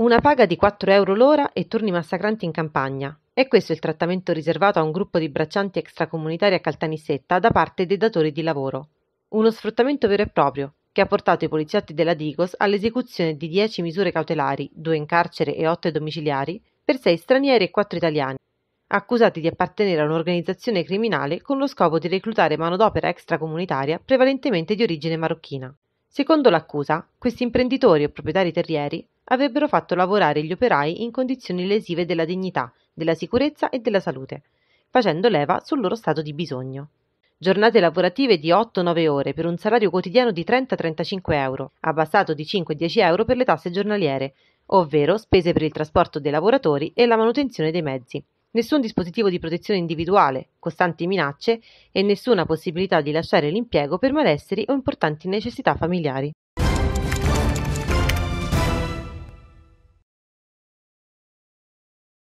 Una paga di 4 euro l'ora e turni massacranti in campagna. È questo il trattamento riservato a un gruppo di braccianti extracomunitari a Caltanissetta da parte dei datori di lavoro. Uno sfruttamento vero e proprio, che ha portato i poliziotti della Digos all'esecuzione di 10 misure cautelari, 2 in carcere e 8 domiciliari, per 6 stranieri e 4 italiani, accusati di appartenere a un'organizzazione criminale con lo scopo di reclutare manodopera extracomunitaria prevalentemente di origine marocchina. Secondo l'accusa, questi imprenditori o proprietari terrieri avrebbero fatto lavorare gli operai in condizioni lesive della dignità, della sicurezza e della salute, facendo leva sul loro stato di bisogno. Giornate lavorative di 8-9 ore per un salario quotidiano di 30-35 euro, abbassato di 5-10 euro per le tasse giornaliere, ovvero spese per il trasporto dei lavoratori e la manutenzione dei mezzi, nessun dispositivo di protezione individuale, costanti minacce e nessuna possibilità di lasciare l'impiego per malesseri o importanti necessità familiari.